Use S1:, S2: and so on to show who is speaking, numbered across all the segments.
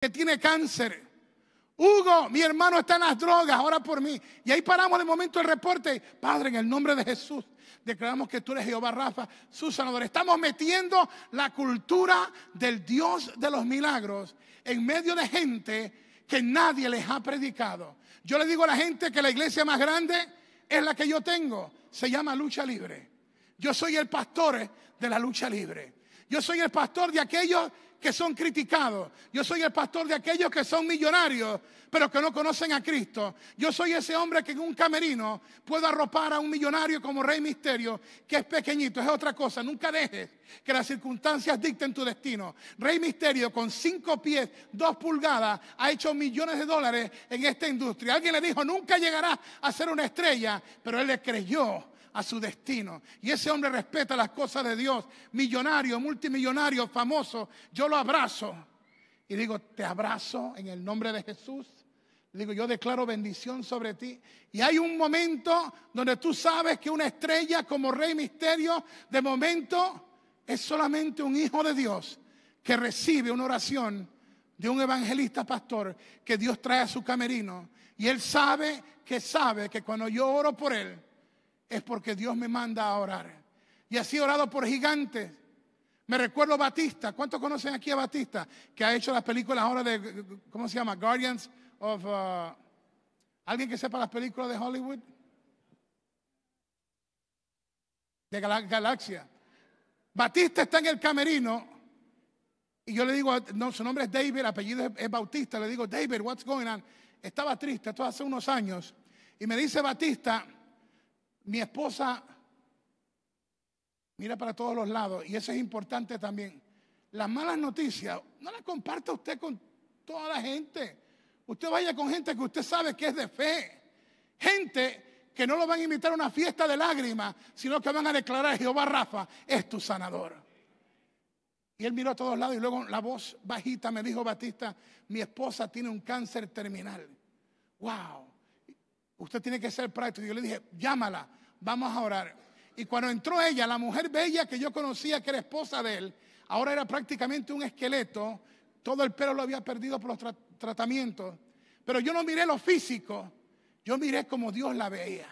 S1: que tiene cáncer. Hugo, mi hermano está en las drogas, ahora por mí. Y ahí paramos de momento el reporte. Padre, en el nombre de Jesús, declaramos que tú eres Jehová Rafa, su sanador. Estamos metiendo la cultura del Dios de los milagros en medio de gente que nadie les ha predicado. Yo le digo a la gente que la iglesia más grande es la que yo tengo. Se llama lucha libre. Yo soy el pastor de la lucha libre. Yo soy el pastor de aquellos que son criticados. Yo soy el pastor de aquellos que son millonarios, pero que no conocen a Cristo. Yo soy ese hombre que en un camerino puedo arropar a un millonario como Rey Misterio, que es pequeñito, es otra cosa. Nunca dejes que las circunstancias dicten tu destino. Rey Misterio, con cinco pies, dos pulgadas, ha hecho millones de dólares en esta industria. Alguien le dijo, nunca llegará a ser una estrella, pero él le creyó a su destino. Y ese hombre respeta las cosas de Dios. Millonario, multimillonario, famoso. Yo lo abrazo. Y digo, te abrazo en el nombre de Jesús. Digo, yo declaro bendición sobre ti. Y hay un momento donde tú sabes que una estrella como Rey Misterio, de momento, es solamente un hijo de Dios que recibe una oración de un evangelista pastor que Dios trae a su camerino. Y él sabe que sabe que cuando yo oro por él, es porque Dios me manda a orar. Y así he orado por gigantes. Me recuerdo Batista. ¿Cuántos conocen aquí a Batista? Que ha hecho las películas ahora de, ¿cómo se llama? Guardians of... Uh, ¿Alguien que sepa las películas de Hollywood? De Galaxia. Batista está en el camerino y yo le digo, no, su nombre es David, apellido es Bautista. Le digo, David, what's going on? Estaba triste, esto hace unos años. Y me dice Batista, mi esposa mira para todos los lados y eso es importante también. Las malas noticias no las comparta usted con toda la gente. Usted vaya con gente que usted sabe que es de fe. Gente que no lo van a invitar a una fiesta de lágrimas, sino que van a declarar Jehová Rafa es tu sanador. Y él miró a todos lados y luego la voz bajita me dijo, Batista, mi esposa tiene un cáncer terminal. ¡Wow! Usted tiene que ser práctico. Yo le dije, llámala vamos a orar. Y cuando entró ella, la mujer bella que yo conocía, que era esposa de él, ahora era prácticamente un esqueleto, todo el pelo lo había perdido por los tratamientos, pero yo no miré lo físico, yo miré como Dios la veía,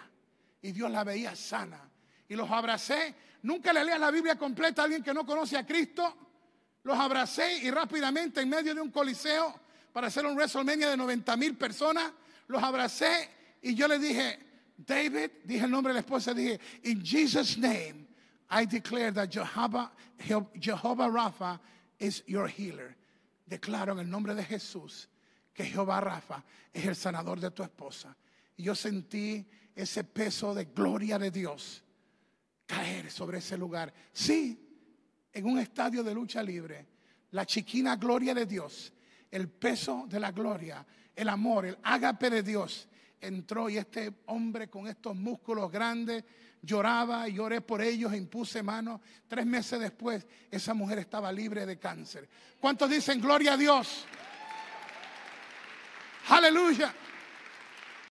S1: y Dios la veía sana, y los abracé, nunca le leas la Biblia completa a alguien que no conoce a Cristo, los abracé y rápidamente en medio de un coliseo para hacer un WrestleMania de 90 mil personas, los abracé y yo le dije, David, dije el nombre de la esposa, dije, in Jesus' name, I declare that Jehovah, Jehovah Rafa is your healer. Declaro en el nombre de Jesús que Jehová Rafa es el sanador de tu esposa. Y yo sentí ese peso de gloria de Dios caer sobre ese lugar. Sí, en un estadio de lucha libre, la chiquina gloria de Dios, el peso de la gloria, el amor, el ágape de Dios entró y este hombre con estos músculos grandes lloraba y lloré por ellos e impuse manos. Tres meses después, esa mujer estaba libre de cáncer. ¿Cuántos dicen gloria a Dios? Aleluya.